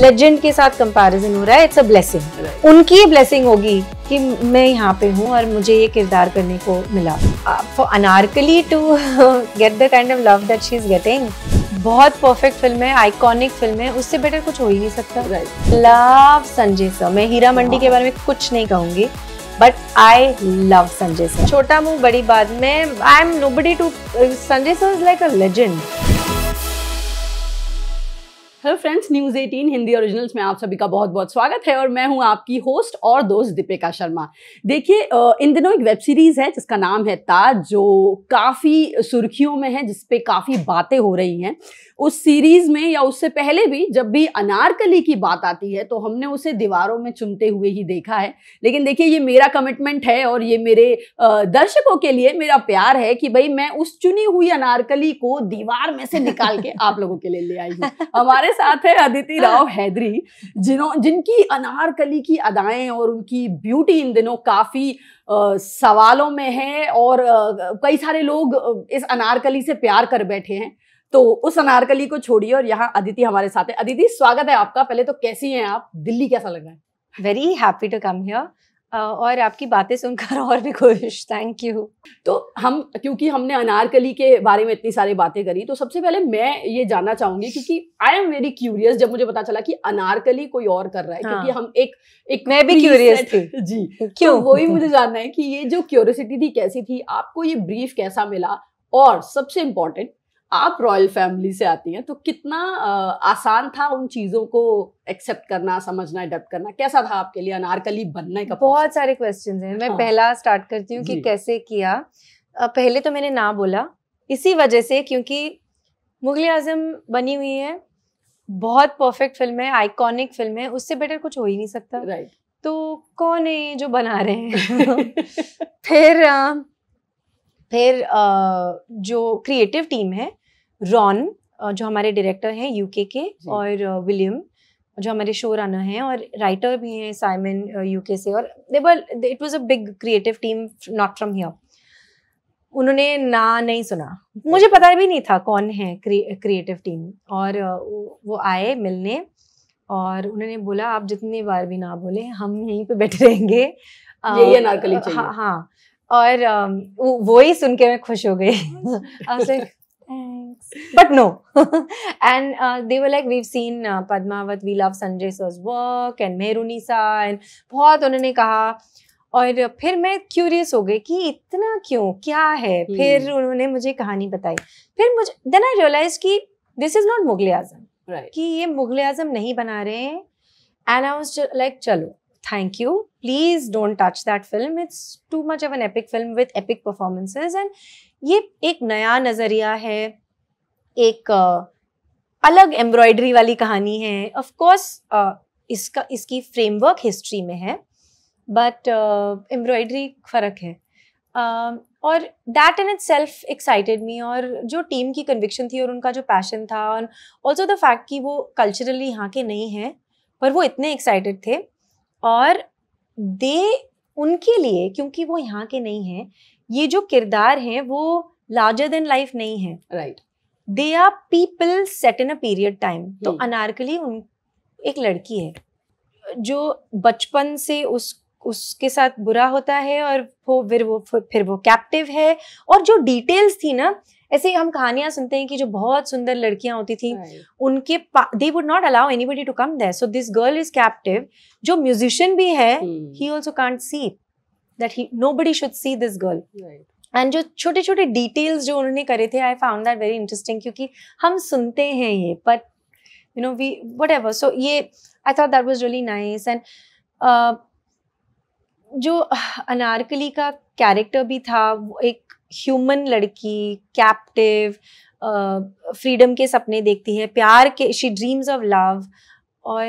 Legend के साथ comparison हो रहा है इट्स अ ब्लेसिंग उनकी ये ब्लेसिंग होगी कि मैं यहाँ पे हूँ और मुझे ये किरदार करने को मिला for Anarkali to get the kind of love that she is getting बहुत परफेक्ट फिल्म है आइकॉनिक फिल्म है उससे बेटर कुछ हो ही नहीं सकता लव संजय सर मैं हीरा मंडी के बारे में कुछ नहीं कहूँगी but I love Sanjay sir छोटा मुंह बड़ी बात मैं I am nobody to Sanjay sir is like a legend hello friends news 18 Hindi originals में आप सभी का बहुत बहुत स्वागत है और मैं हूं आपकी होस्ट और दोस्त दीपिका शर्मा देखिए इन दिनों एक वेब सीरीज़ है जिसका नाम है ताज जो काफ़ी सुर्खियों में है जिस पे काफ़ी बातें हो रही हैं उस सीरीज़ में या उससे पहले भी जब भी अनारकली की बात आती है तो हमने उसे दीवारों में चुनते हुए ही देखा है लेकिन देखिए ये मेरा कमिटमेंट है और ये मेरे दर्शकों के लिए मेरा प्यार है कि भाई मैं उस चुनी हुई अनारकली को दीवार में से निकाल के आप लोगों के लिए ले आई हूँ हमारे हमारे साथ है अदिति हाँ। राव हैदरी जिन्हों जिनकी अनारकली की अदाएं और उनकी ब्यूटी इन दिनों काफ़ी सवालों में है और कई सारे लोग इस अनारकली से प्यार कर बैठे हैं तो उस अनारकली को छोड़िए और यहाँ अदिति हमारे साथ है अदिति स्वागत है आपका पहले तो कैसी हैं आप दिल्ली कैसा लग रहा है very happy to come here और आपकी बातें सुनकर और भी खुश थैंक यू तो हम क्योंकि हमने अनारकली के बारे में इतनी सारी बातें करी तो सबसे पहले मैं ये जानना चाहूंगी क्योंकि आई एम वेरी क्यूरियस जब मुझे पता चला कि अनारकली कोई और कर रहा है हाँ। क्योंकि हम एक एक मैं भी क्यूरियस थी जी क्यों तो वही मुझे जानना है कि ये जो क्यूरियसिटी थी कैसी थी आपको ये ब्रीफ कैसा मिला और सबसे इम्पोर्टेंट आप रॉयल फैमिली से आती हैं तो कितना आसान था उन चीज़ों को एक्सेप्ट करना समझना एडप्ट करना कैसा था आपके लिए अनारकली बनने का बहुत सारे क्वेश्चन हैं मैं हाँ। पहला स्टार्ट करती हूँ कि कैसे किया पहले तो मैंने ना बोला इसी वजह से क्योंकि मुगल आजम बनी हुई है बहुत परफेक्ट फिल्म है आइकॉनिक फिल्म है उससे बेटर कुछ हो ही नहीं सकता राइट right. तो कौन है जो बना रहे हैं फिर फिर जो क्रिएटिव टीम है रॉन जो हमारे डायरेक्टर हैं यूके के और विलियम जो हमारे शो रनर हैं और राइटर भी हैं साइमन यूके से और there it was a big creative team not from here उन्होंने ना नहीं सुना मुझे अच्छा। पता भी नहीं था कौन है क्रिएटिव टीम और वो आए मिलने और उन्होंने बोला आप जितनी बार भी ना बोले हम यहीं पे बैठे रहेंगे चाहिए हाँ, हाँ और वो ही सुन के मैं खुश हो गई but no and they were like were scene we've we love Sanjay सोज work and sir's work and बहुत उन्होंने कहा और फिर मैं क्यूरियस हो गई कि इतना क्यों क्या है hmm. फिर उन्होंने मुझे कहानी बताई फिर मुझे देन आई रियलाइज कि this is not Mughal Azam कि ये मुगल आजम नहीं बना रहे हैं एंड आई वॉज लाइक चलो thank you please don't touch that film it's too much of an epic film with epic performances and ये एक नया नज़रिया है एक अलग एम्ब्रॉयडरी वाली कहानी है ऑफकोर्स uh, इसका इसकी फ्रेमवर्क हिस्ट्री में है बट एम्ब्रॉयडरी फ़र्क है और that in itself excited me और जो टीम की कन्विक्शन थी और उनका जो पैशन था और ऑल्सो द फैक्ट कि वो कल्चरली यहाँ के नहीं हैं पर वो इतने एक्साइटेड थे और दे उनके लिए क्योंकि वो यहाँ के नहीं हैं ये जो किरदार हैं वो लार्जर देन लाइफ नहीं है right they are people set in a period time तो hmm. अनारकली उन एक लड़की है जो बचपन से उस उसके साथ बुरा होता है और वो फिर वो फिर वो कैप्टिव है और जो डिटेल्स थी ना ऐसे हम कहानियां सुनते हैं कि जो बहुत सुंदर लड़कियां होती थी उनके they would not allow anybody to come there so this girl is captive जो म्यूजिशियन भी है he also can't see that he nobody should see this girl and जो छोटे छोटे डिटेल्स जो उन्होंने करे थे I found that very interesting क्योंकि हम सुनते हैं ये but you know we whatever so ये I thought that was really nice and जो अनारकली का कैरेक्टर भी था एक ह्यूमन लड़की कैप्टिव फ्रीडम के सपने देखती है प्यार के शी ड्रीम्स ऑफ लव और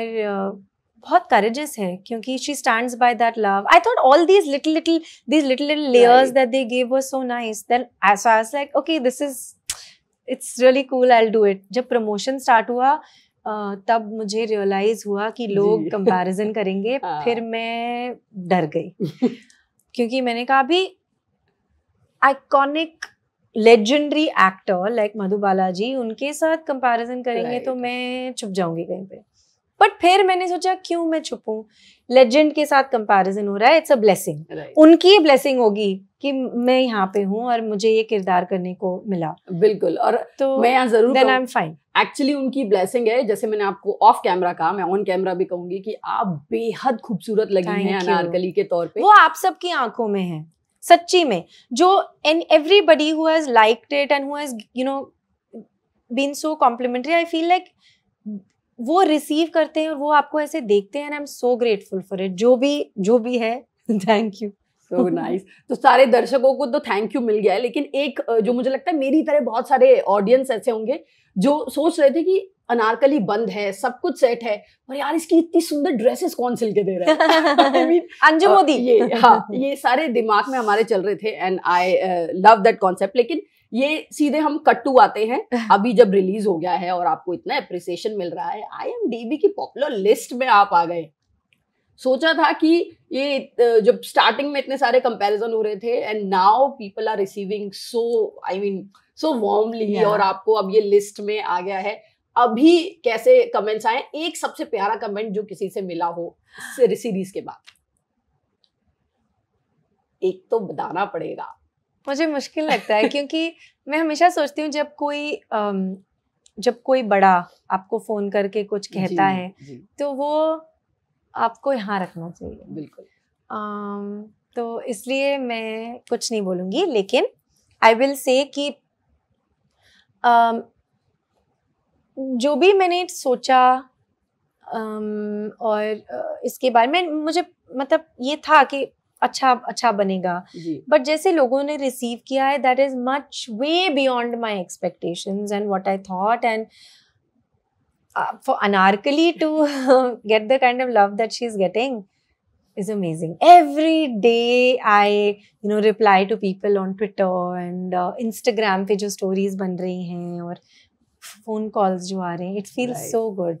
बहुत करेजेस है क्योंकि she stands by that love I thought all these little little these little little layers that they give so nice then as I like okay this is it's really cool I do it जब promotion start हुआ तब मुझे realise हुआ कि लोग comparison करेंगे हाँ। फिर मैं डर गई क्योंकि मैंने कहा अभी iconic legendary actor like Madhubala उनके साथ कंपैरिजन करेंगे right. तो मैं छुप जाऊंगी कहीं पे बट फिर मैंने सोचा क्यों मैं छुपूं लेजेंड के साथ कंपैरिजन हो रहा है इट्स अ ब्लेसिंग उनकी ब्लेसिंग होगी कि मैं यहाँ पे हूँ और मुझे ये किरदार करने को मिला बिल्कुल और तो मैं यहाँ जरूर then I am fine actually उनकी ब्लेसिंग है जैसे मैंने आपको ऑफ कैमरा कहा मैं ऑन कैमरा भी कहूंगी कि आप बेहद खूबसूरत लगी हैं अनारकली के तौर पे वो आप सबकी आंखों में है सच्ची में जो and everybody who has liked it and who has you know been so complimentary I feel like वो रिसीव करते हैं और वो आपको ऐसे देखते हैं and I am so grateful for it जो भी जो भी है थैंक यू सो नाइस तो सारे दर्शकों को तो थैंक यू मिल गया है लेकिन एक जो मुझे लगता है मेरी तरह बहुत सारे ऑडियंस ऐसे होंगे जो सोच रहे थे कि अनारकली बंद है सब कुछ सेट है पर यार इसकी इतनी सुंदर ड्रेसेस कौन सिल के दे रहा है I mean, अंजू मोदी ये हाँ ये सारे दिमाग में हमारे चल रहे थे and I love that concept लेकिन ये सीधे हम कट्टू आते हैं अभी जब रिलीज हो गया है और आपको इतना अप्रिसिएशन मिल रहा है आई एम डीबी की पॉपुलर लिस्ट में आप आ गए सोचा था कि ये जब स्टार्टिंग में इतने सारे कंपैरिजन हो रहे थे and now people are receiving so I mean so warmly और आपको अब ये लिस्ट में आ गया है अभी कैसे कमेंट्स आए एक सबसे प्यारा कमेंट जो किसी से मिला हो सीरीज के बाद एक तो बताना पड़ेगा मुझे मुश्किल लगता है क्योंकि मैं हमेशा सोचती हूँ जब कोई जब कोई बड़ा आपको फोन करके कुछ कहता जी, है जी. तो वो आपको यहाँ रखना चाहिए बिल्कुल um, तो इसलिए मैं कुछ नहीं बोलूँगी लेकिन आई विल से कि um, जो भी मैंने सोचा um, और इसके बारे में मुझे मतलब ये था कि अच्छा अच्छा बनेगा बट जैसे लोगों ने रिसीव किया है that is much way beyond my expectation and what I thought and uh, for Anarkali to get the kind of love that she's getting is amazing. Every day I, you know, reply to people on Twitter and uh, Instagram पे जो stories बन रही हैं और phone calls जो आ रहे हैं it feel so good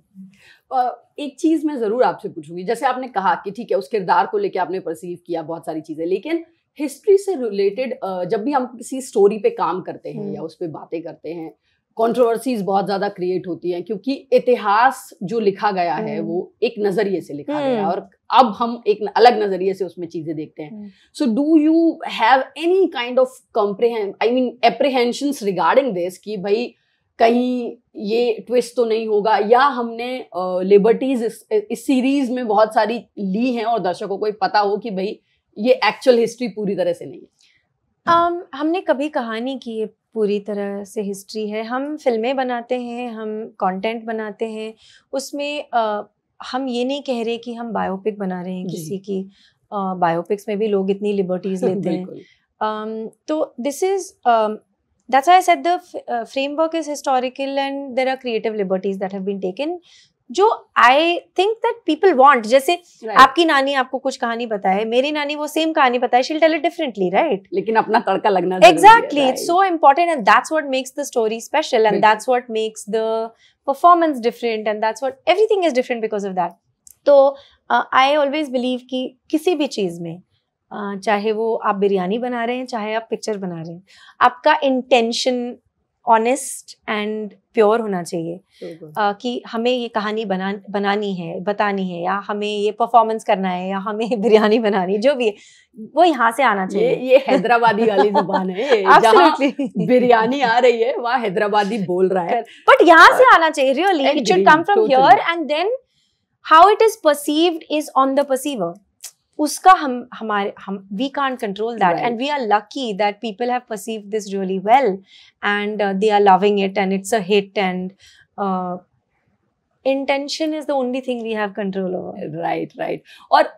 एक चीज़ मैं ज़रूर आपसे पूछूंगी जैसे आपने कहा कि ठीक है उस किरदार को लेके आपने परसीव किया बहुत सारी चीज़ें लेकिन हिस्ट्री से रिलेटेड uh, जब भी हम किसी स्टोरी पे काम करते हैं हम्म। या उस पर बातें करते हैं कंट्रोवर्सीज बहुत ज्यादा क्रिएट होती हैं क्योंकि इतिहास जो लिखा गया है हम्म। वो एक नजरिए से लिखा गया हम्म। और अब हम एक अलग नजरिए से उसमें चीजें देखते हैं so do you have any kind of comprehension I mean apprehension regarding this कि भाई कहीं ये ट्विस्ट तो नहीं होगा या हमने लिबर्टीज इस, इस सीरीज में बहुत सारी ली हैं और दर्शकों को पता हो कि भाई ये एक्चुअल हिस्ट्री पूरी तरह से नहीं है um, हमने कभी कहानी की पूरी तरह से हिस्ट्री है हम फिल्में बनाते हैं हम कंटेंट बनाते हैं उसमें uh, हम ये नहीं कह रहे कि हम बायोपिक बना रहे हैं किसी की बायोपिक्स में भी लोग इतनी लिबर्टीज लेते हैं um, तो this is that's I set the framework is historical and there are creative liberties that have been taken जो I think that people want जैसे right. आपकी नानी आपको कुछ कहानी बताए मेरी नानी वो सेम कहानी बताए शील टेल इट डिफरेंटली राइट लेकिन अपना तड़का लगना exactly it's so important and that's what makes the story special and that's what makes the performance different and that's what everything is different because of that तो I always believe कि किसी भी चीज़ में uh, चाहे वो आप बिरयानी बना रहे हैं चाहे आप पिक्चर बना रहे हैं आपका इंटेंशन ऑनेस्ट एंड प्योर होना चाहिए uh, कि हमें ये कहानी बना बनानी है बतानी है या हमें ये परफॉर्मेंस करना है या हमें बिरयानी बनानी जो भी है वो यहाँ से आना चाहिए ये, ये हैदराबादी वाली जुबान है बिरयानी आ रही है वहाँ हैदराबादी बोल रहा है बट यहाँ से आना चाहिए really it should come from here and then how it is perceived is on the perceiver उसका हम हमारे हम we can control that and we are lucky that people have perceive this really well and they are loving it and it's a hit and intention is the only thing we have control over right right और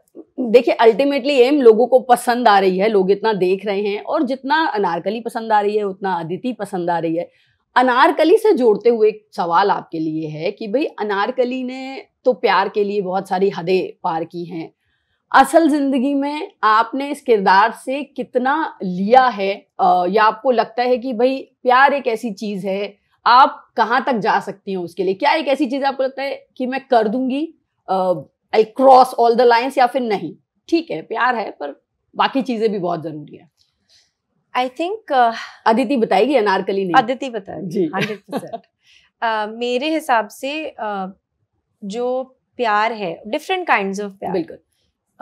देखिए ultimately M लोगों को पसंद आ रही है लोग इतना देख रहे हैं और जितना अनारकली पसंद आ रही है उतना अदिति पसंद आ रही है अनारकली से जोड़ते हुए एक सवाल आपके लिए है कि भाई अनारकली ने तो प्यार के लिए बहुत सारी हदें पार की हैं असल जिंदगी में आपने इस किरदार से कितना लिया है या आपको लगता है कि भाई प्यार एक ऐसी चीज़ है आप कहाँ तक जा सकती हैं उसके लिए क्या एक ऐसी चीज़ आपको लगता है कि मैं कर दूंगी I cross all the lines या फिर नहीं ठीक है प्यार है पर बाकी चीज़ें भी बहुत ज़रूरी है आई थिंक अदिति बताएगी अनारकली नहीं अदिति बताएगी जी हंड्रेड परसेंट uh, मेरे हिसाब से uh, जो प्यार है डिफरेंट काइंड ऑफ प्यार बिल्कुल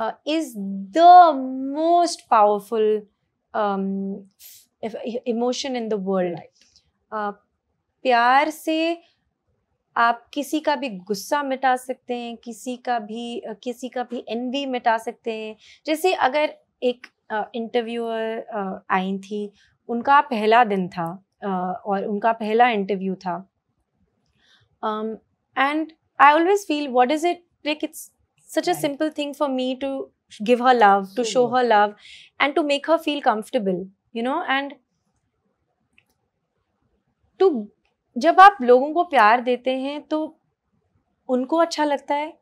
is the most powerful emotion in the world प्यार से आप किसी का भी गुस्सा मिटा सकते हैं किसी का भी किसी का भी एन मिटा सकते हैं जैसे अगर एक इंटरव्यूअर आई थी उनका पहला दिन था और उनका पहला इंटरव्यू था and I always feel what is it like it's such right. a simple thing for me to give her love, so to show good. her love, and to make her feel comfortable, you know, and to जब आप लोगों को प्यार देते हैं तो उनको अच्छा लगता है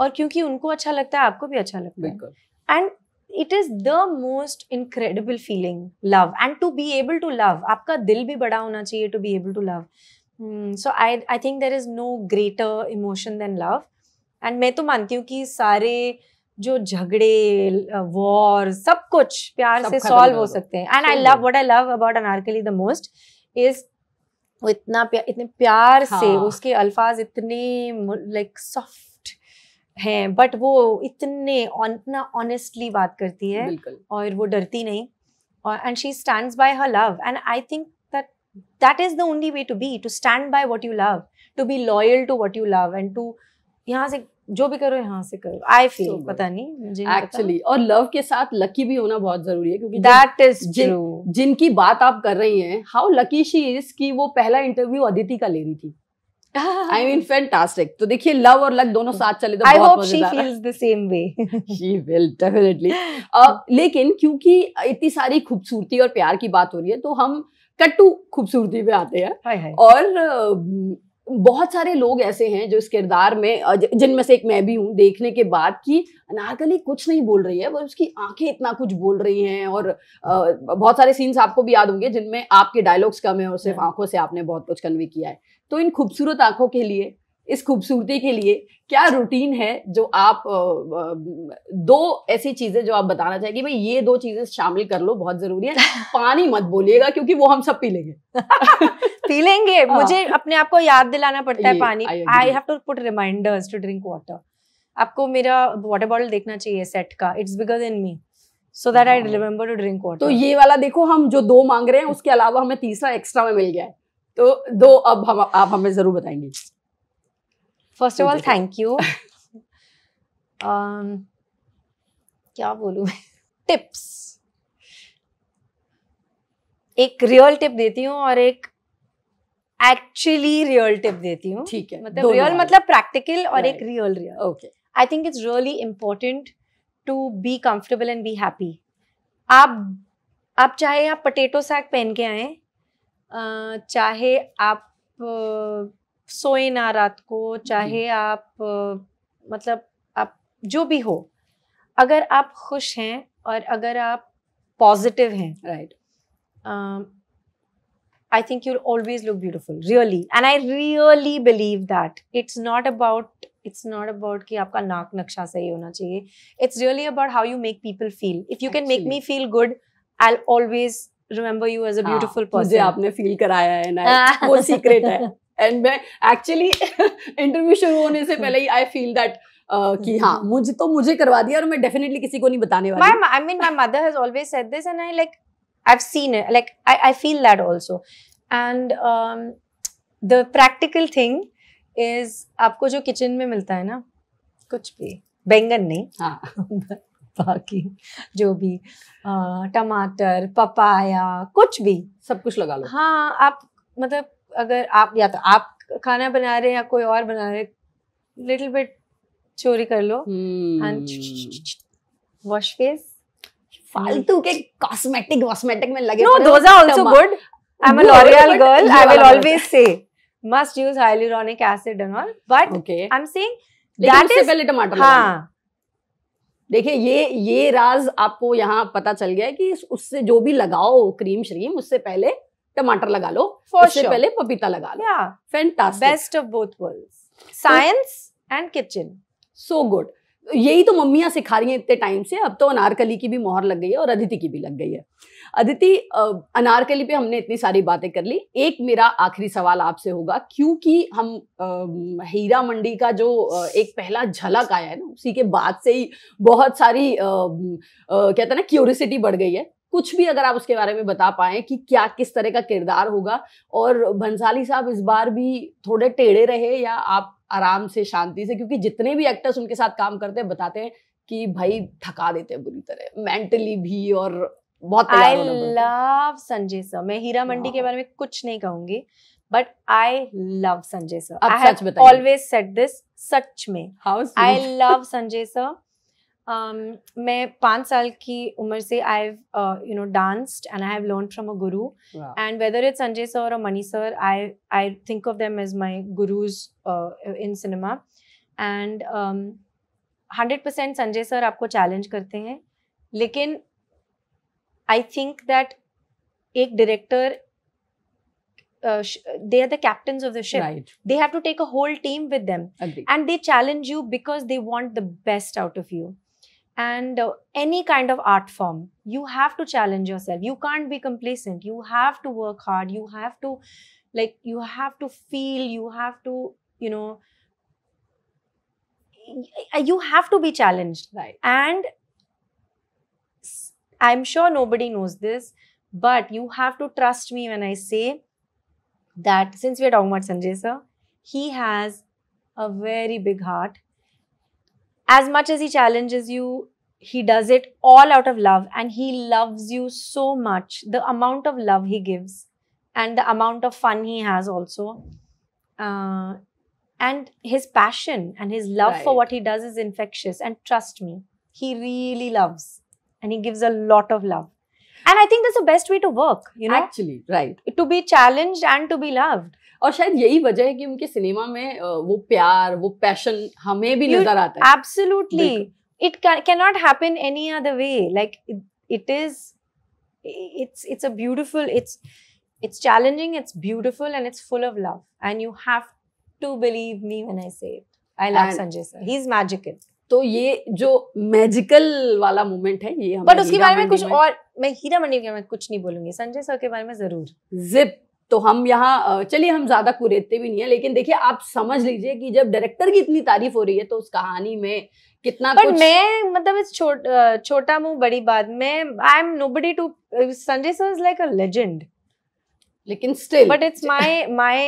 और क्योंकि उनको अच्छा लगता है आपको भी अच्छा लगता है and it is the most incredible feeling love and to be able to love आपका दिल भी बड़ा होना चाहिए to be able to love so I I think there is no greater emotion than love and मैं तो मानती हूँ कि सारे जो झगड़े वॉर सब कुछ प्यार सब से सॉल्व हो सकते हैं and I love what I love about Anarkali the most is इतना प्यार इतने प्यार हाँ. से उसके अल्फाज इतने लाइक सॉफ्ट हैं बट वो इतने इतना ऑनेस्टली बात करती है और वो डरती नहीं और and she stands by her love and I think that that is the only way to be to stand by what you love to be loyal to what you love and to यहाँ से जो भी करो यहाँ से करो I feel so पता नहीं मुझे एक्चुअली और लव के साथ लकी भी होना बहुत जरूरी है क्योंकि दैट इज जिन, जिनकी बात आप कर रही हैं हाउ लकी शी इज कि वो पहला इंटरव्यू अदिति का ले रही थी आई मीन फैंटास्टिक तो देखिए लव और लक दोनों साथ चले तो बहुत मजेदार I hope she feels the same way she will definitely लेकिन क्योंकि इतनी सारी खूबसूरती और प्यार की बात हो रही है तो हम कट्टू खूबसूरती पे आते हैं और बहुत सारे लोग ऐसे हैं जो इस किरदार में जिनमें से एक मैं भी हूँ देखने के बाद कि अनारकली कुछ नहीं बोल रही है वो उसकी आंखें इतना कुछ बोल रही हैं और बहुत सारे सीन्स आपको भी याद होंगे जिनमें आपके डायलॉग्स कम है और सिर्फ आंखों से आपने बहुत कुछ कन्वे किया है तो इन खूबसूरत आंखों के लिए इस खूबसूरती के लिए क्या रूटीन है जो आप दो ऐसी चीजें जो आप बताना चाहेंगे भाई ये दो चीजें शामिल कर लो बहुत जरूरी है पानी मत बोलिएगा क्योंकि वो हम सब पी लेंगे पी लेंगे हाँ। मुझे अपने आप को याद दिलाना पड़ता है पानी I have to put reminders to drink water आपको मेरा वाटर बॉटल देखना चाहिए सेट का it's bigger in me so that I remember to drink water तो ये वाला देखो हम जो दो मांग रहे हैं उसके अलावा हमें तीसरा एक्स्ट्रा में मिल गया है तो दो अब हम आप हमें जरूर बताएंगे first of all thank you क्या बोलू मैं टिप्स एक रियल टिप देती हूँ और एक एक्चुअली रियल टिप देती हूँ ठीक है मतलब रियल मतलब प्रैक्टिकल और एक real real okay I think it's really important to be comfortable and be happy आप आप चाहे आप पटेटो सैक पहन के आए चाहे आप सोए ना रात को चाहे आप मतलब आप जो भी हो अगर आप खुश हैं और अगर आप पॉजिटिव हैं right I think you'll always look beautiful really and I really believe that it's not about it's not about कि आपका नाक नक्शा सही होना चाहिए it's really about how you make people feel if you can make me feel good I always remember you as a beautiful person आपने feel कराया है ना वो सीक्रेट है एंड मैं एक्चुअली इंटरव्यू शुरू होने से पहले ही आई फील दैट कि हाँ hmm. मुझे तो मुझे करवा दिया और मैं डेफिनेटली किसी को नहीं बताने वाली I mean my mother has always said this and I like I have seen it like I I feel that also and the practical thing is आपको जो किचन में मिलता है ना कुछ भी बैंगन नहीं हाँ बाकी जो भी uh, टमाटर पपाया कुछ भी सब कुछ लगा लो हाँ आप मतलब अगर आप या तो आप खाना बना रहे हैं या कोई और बना रहे लिटिल बिट चोरी कर लो वॉश हम्म। फेस हाँ, फालतू के कॉस्मेटिक वॉस्मेटिक में लगे no those are also good I am a L'Oreal girl I will always say must use hyaluronic acid and all but I am saying that is पहले टमाटर हां देखिए ये ये राज आपको यहाँ पता चल गया है कि उससे जो भी लगाओ क्रीम श्रीम उससे पहले टमाटर लगा लो For उससे sure. पहले पपीता लगा लो fantastic best of both worlds science and kitchen so good यही तो मम्मियाँ सिखा रही हैं इतने टाइम से अब तो अनारकली की भी मोहर लग गई है और अदिति की भी लग गई है अदिति अनारकली पे हमने इतनी सारी बातें कर ली एक मेरा आखिरी सवाल आपसे होगा क्योंकि हम आ, हीरा मंडी का जो एक पहला झलक आया है ना उसी के बाद से ही बहुत सारी कहते हैं ना क्यूरिसिटी बढ़ गई है कुछ भी अगर आप उसके बारे में बता पाए कि क्या किस तरह का किरदार होगा और भंसाली साहब इस बार भी थोड़े टेढ़े रहे या आप आराम से शांति से क्योंकि जितने भी एक्टर्स उनके साथ काम करते हैं बताते हैं कि भाई थका देते हैं बुरी तरह मेंटली भी और बहुत आई लव संजय सर मैं हीरा मंडी के बारे में कुछ नहीं कहूंगी but I love Sanjay sir I always said this सच में I love Sanjay sir um, मैं पाँच साल की उम्र से I you know danced and I have learn from a guru and whether it's Sanjay sir और Mani sir I I think of them as my gurus in cinema and hundred percent Sanjay sir आपको challenge करते हैं लेकिन I think that एक director uh, they are the captains of the ship. Right. They have to take a whole team with them. Agreed. And they challenge you because they want the best out of you. and uh, any kind of art form you have to challenge yourself you can't be complacent you have to work hard you have to like you have to feel you have to you know you have to be challenged right and i'm sure nobody knows this but you have to trust me when i say that since we're talking about sanjay sir he has a very big heart as much as he challenges you, he does it all out of love and he loves you so much. The amount of love he gives and the amount of fun he has also. Uh, and his passion and his love right. for what he does is infectious. And trust me, he really loves and he gives a lot of love. And I think that's the best way to work, you know? Actually, right. To be challenged and to be loved. और शायद यही वजह है कि उनके cinema में वो प्यार वो पैशन हमें भी नजर आता है absolutely it can not happen any other way like it is it's it's a beautiful it's it's challenging it's beautiful and it's full of love and you have to believe me when I say it I love Sanjay sir he is magical तो ये जो magical वाला moment है ये but उसके बारे में कुछ और मैं हीरा मंडी के बारे में कुछ नहीं बोलूंगी संजय सर के बारे में जरूर जिप तो हम यहाँ चलिए हम ज़्यादा कुरेदते भी नहीं है लेकिन देखिए आप समझ लीजिए कि जब डायरेक्टर की इतनी तारीफ हो रही है तो उस कहानी में कितना कुछ... मैं मतलब इस छोट, छोटा मुंह बड़ी बात मैं I am nobody to Sanjay sir is like a legend लेकिन still but it's my my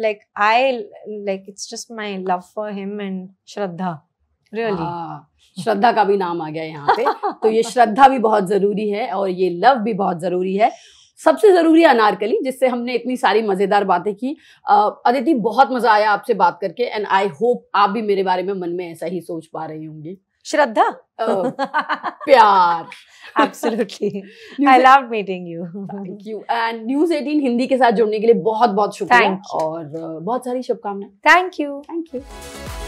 like I like it's just my love for him and Shraddha really हाँ, श्रद्धा का भी नाम आ गया यहाँ पे तो ये श्रद्धा भी बहुत जरूरी है और ये लव भी बहुत जरूरी है सबसे ज़रूरी अनारकली जिससे हमने इतनी सारी मज़ेदार बातें की अदिति बहुत मज़ा आया आपसे बात करके एंड आई होप आप भी मेरे बारे में मन में ऐसा ही सोच पा रही होंगी श्रद्धा प्यार absolutely I love meeting you thank you and news Hindi के साथ जुड़ने के लिए बहुत बहुत शुक्रिया और बहुत सारी शुभकामनाएं थैंक यू थैंक यू